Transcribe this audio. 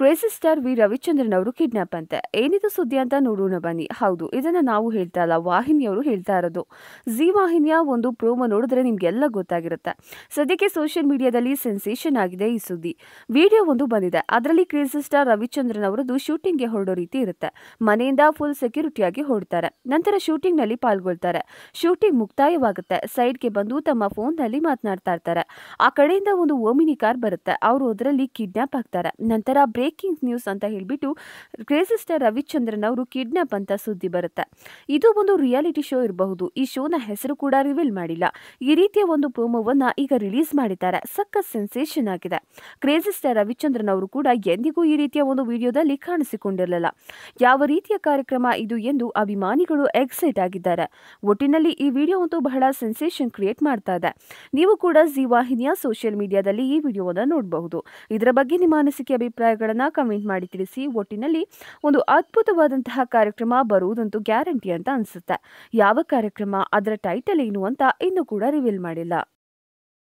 crazy star V Ravichandran ಅವರು kidnap ಅಂತೆ ಏನಿದು ಸುದ್ದಿ ಅಂತ ನೋಡೋಣ ಬನ್ನಿ ಹೌದು ಇದನ್ನ ನಾವು ಹೇಳ್ತಾ ಇಲ್ಲ ವಾಹಿನಿಯವರು ಹೇಳ್ತಾ ಇರೋದು ಜಿ ವಾಹಿನಿಯ ಒಂದು ಪ್ರೋಮೋ ನೋಡಿದ್ರೆ ನಿಮ್ಗೆಲ್ಲ ಗೊತ್ತಾಗಿರುತ್ತೆ ಸದ್ಯಕ್ಕೆ ಸೋಷಿಯಲ್ ಮೀಡಿಯಾದಲ್ಲಿ ಸೆನ್ಸೇಷನ್ ಆಗಿದೆ ಈ ಸುದ್ದಿ ವಿಡಿಯೋ ಒಂದು ಬಂದಿದೆ ಅದರಲ್ಲಿ ಕ್ರೇಜಿ ಸ್ಟಾರ್ ರವಿಚಂದ್ರನ್ ಶೂಟಿಂಗ್ ಗೆ ಹೊರಡೋ ರೀತಿ ಇರುತ್ತೆ ಮನೆಯಿಂದ ಫುಲ್ ಸೆಕ್ಯೂರಿಟಿಯಾಗಿ ಹೊರಡ್ತಾರೆ ನಂತರ ನಲ್ಲಿ ಪಾಲ್ಗೊಳ್ತಾರೆ ಶೂಟಿಂಗ್ ಮುಕ್ತಾಯವಾಗುತ್ತೆ ಸೈಡ್ಗೆ ಬಂದು ತಮ್ಮ ನಲ್ಲಿ ಮಾತನಾಡ್ತಾ ಇರ್ತಾರೆ ಆ ಕಡೆಯಿಂದ ಒಂದು ಓಮಿನಿ ಕಾರ್ ಬರುತ್ತೆ ಅವರು ಅದರಲ್ಲಿ ಕಿಡ್ನಾಪ್ ಆಗ್ತಾರೆ ನಂತರ ಬ್ರೇಕಿಂಗ್ ನ್ಯೂಸ್ ಅಂತ ಹೇಳಿಬಿಟ್ಟು ಕ್ರೇಜಿ ಸ್ಟಾರ್ ರವಿಚಂದ್ರನ್ ಅವರು ಕಿಡ್ನಾಪ್ ಅಂತ ಸುದ್ದಿ ಬರುತ್ತೆ ಇದು ಒಂದು ರಿಯಾಲಿಟಿ ಶೋ ಇರಬಹುದು ಈ ಶೋನ ಹೆಸರು ಕೂಡ ರಿವೀಲ್ ಮಾಡಿಲ್ಲ ಈ ರೀತಿಯ ಒಂದು ಪ್ರೋಮೋವನ್ನು ಈಗ ರಿಲೀಸ್ ಮಾಡಿದ್ದಾರೆ ಸಖತ್ ಸೆನ್ಸೇಷನ್ ಆಗಿದೆ ಕ್ರೇಜಿ ಸ್ಟಾರ್ ರವಿಚಂದ್ರನ್ ಅವರು ಕೂಡ ಎಂದಿಗೂ ಈ ರೀತಿಯ ಒಂದು ವಿಡಿಯೋದಲ್ಲಿ ಕಾಣಿಸಿಕೊಂಡಿರಲಿಲ್ಲ ಯಾವ ರೀತಿಯ ಕಾರ್ಯಕ್ರಮ ಇದು ಎಂದು ಅಭಿಮಾನಿಗಳು ಎಕ್ಸೈಟ್ ಆಗಿದ್ದಾರೆ ಒಟ್ಟಿನಲ್ಲಿ ಈ ವಿಡಿಯೋ ಒಂದು ಬಹಳ ಸೆನ್ಸೇಷನ್ ಕ್ರಿಯೇಟ್ ಮಾಡ್ತಾ ಇದೆ ನೀವು ಕೂಡ ಜೀ ವಾಹಿನಿಯ ಸೋಷಿಯಲ್ ಮೀಡಿಯಾದಲ್ಲಿ ಈ ವಿಡಿಯೋವನ್ನು ನೋಡಬಹುದು ಇದರ ಬಗ್ಗೆ ನಿಮ್ಮ ಅನಿಸಿಕೆ ಅಭಿಪ್ರಾಯಗಳನ್ನು ವಿಚಾರಗಳನ್ನು ಕಮೆಂಟ್ ಮಾಡಿ ತಿಳಿಸಿ ಒಟ್ಟಿನಲ್ಲಿ ಒಂದು ಅದ್ಭುತವಾದಂತಹ ಕಾರ್ಯಕ್ರಮ ಬರುವುದಂತೂ ಗ್ಯಾರಂಟಿ ಅಂತ ಅನಿಸುತ್ತೆ ಯಾವ ಕಾರ್ಯಕ್ರಮ ಅದರ ಟೈಟಲ್ ಏನು ಅಂತ ಇನ್ನೂ ಕೂಡ ರಿವೀಲ್ ಮಾಡಿಲ್ಲ